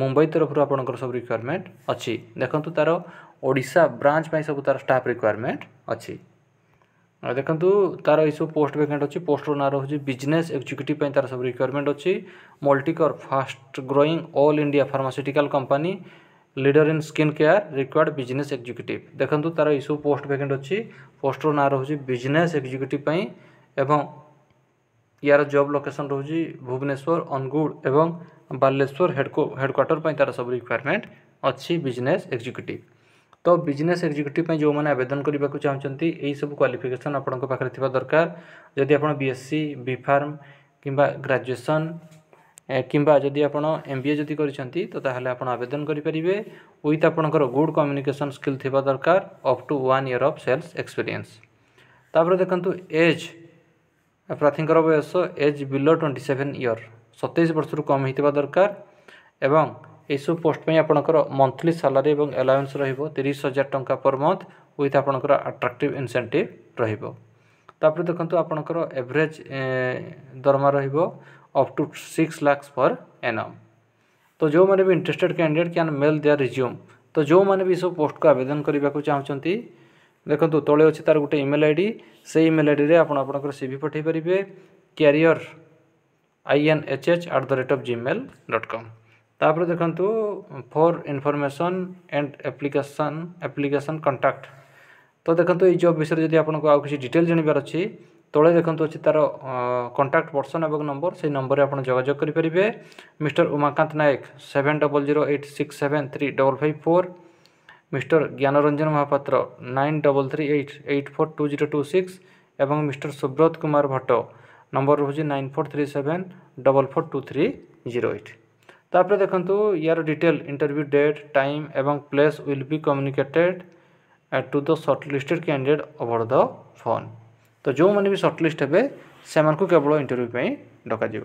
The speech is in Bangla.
ମୁମ୍ବାଇ ତରଫରୁ ଆପଣଙ୍କର ସବୁ ରିକ୍ୱାରମେଣ୍ଟ ଅଛି ଦେଖନ୍ତୁ ତା'ର ଓଡ଼ିଶା ବ୍ରାଞ୍ଚ ପାଇଁ ସବୁ ତା'ର ଷ୍ଟାଫ୍ ରିକ୍ୱାରମେଣ୍ଟ ଅଛି ଦେଖନ୍ତୁ ତା'ର ଏଇସବୁ ପୋଷ୍ଟ ଭେକେଣ୍ଟ ଅଛି ପୋଷ୍ଟର ନାଁ ରହୁଛି ବିଜନେସ୍ ଏକ୍ଜିକ୍ୟୁଟିଭ୍ ପାଇଁ ତା'ର ସବୁ ରିକ୍ୱାରମେଣ୍ଟ ଅଛି ମଲ୍ଟିକର fast growing all India pharmaceutical company leader in skin care required business executive দেখুন তার এইসব পোস্ট ভ্যাকেন্ট অছি পোস্টর না রয়েছে বিজনেস এক্সিক্যুটিভ এবং यार जब लोकेसन रोचे भुवनेश्वर अनुगुड़ एवं बालेश्वर हेडक्वाटर पर तार सब रिक्वयरमेंट अच्छी बिजनेस एक्जिक्यूटिव तो बिजनेस एक्जिक्यूटिव जो मैंने आवेदन करने को चाहते यही सब क्वाफिकेसन आपण पाखे दरकार जदि आप बी बी फार्म कि ग्राजुएसन କିମ୍ବା ଯଦି ଆପଣ ଏମ୍ ବି ଏ ଯଦି କରିଛନ୍ତି ତ ତାହେଲେ ଆପଣ ଆବେଦନ କରିପାରିବେ ୱିଥ୍ ଆପଣଙ୍କର ଗୁଡ୍ କମ୍ୟୁନିକେସନ୍ ସ୍କିଲ୍ ଥିବା ଦରକାର up to one year of sales experience ପ୍ରାର୍ଥୀଙ୍କର ବୟସ age below twenty seven year ସତେଇଶ ବର୍ଷରୁ କମ୍ ହେଇଥିବା ଦରକାର ଏବଂ ଏହିସବୁ ପୋଷ୍ଟ ପାଇଁ ଆପଣଙ୍କର ମନ୍ଥଲି ସାଲାରୀ ଏବଂ ଆଲାଉନ୍ସ ରହିବ ତିରିଶ ହଜାର ଟଙ୍କା ପର୍ ମନ୍ଥ ୱିଥ୍ ଆପଣଙ୍କର ଆଟ୍ରାକ୍ଟିଭ୍ ଇନସେଣ୍ଟିଭ୍ ରହିବ ତାପରେ ଦେଖନ୍ତୁ ଆପଣଙ୍କର ଏଭରେଜ୍ ଦରମା ରହିବ up to six lakhs per annum ତ ଯେଉଁମାନେ ବି interested candidate can mail their resume ତ ଯେଉଁମାନେ ବି ଏସବୁ ପୋଷ୍ଟକୁ ଆବେଦନ କରିବାକୁ ଚାହୁଁଛନ୍ତି ଦେଖନ୍ତୁ ତଳେ ଅଛି ତା'ର ଗୋଟେ ଇମେଲ୍ ଆଇ ଡ଼ି ସେଇ ଇମେଲ୍ ଆଇଡ଼ିରେ ଆପଣ ଆପଣଙ୍କର ସି ଭି ପଠାଇ ପାରିବେ career I N H H at the rate of Gmail dot com ତାପରେ ଦେଖନ୍ତୁ for information and application application contact ତ ଦେଖନ୍ତୁ ଏଇ ଜବ୍ ବିଷୟରେ ଯଦି ଆପଣଙ୍କୁ ଆଉ କିଛି ଡିଟେଲ୍ ଜାଣିବାର ଅଛି ତଳେ ଦେଖନ୍ତୁ ଅଛି ତା'ର କଣ୍ଟାକ୍ଟ ପର୍ସନ୍ ଏବଂ ନମ୍ବର ସେଇ ନମ୍ବରରେ ଆପଣ ଯୋଗାଯୋଗ କରିପାରିବେ mister Umakanta Nayak seven double zero eight six seven three double five four mister Gyanranjan Mahapatra nine double three eight eight four two zero two six এবং মিস্টার সুব্রত কুমার ভট্ট নম্বর রয়েছে nine four three seven double four two three zero eight তাপরে দেখন্তু ইয়ার ডিটেল ইন্টরভিউ ডেট টাইম এবং place will be communicated to the shortlisted candidate over the phone তো ଯେଉଁମାନେ ବି ସର୍ଟଲିଷ୍ଟ ହେବେ ସେମାନଙ୍କୁ କେବଳ ଇଣ୍ଟରଭ୍ୟୁ ପାଇଁ ଡକାଯିବ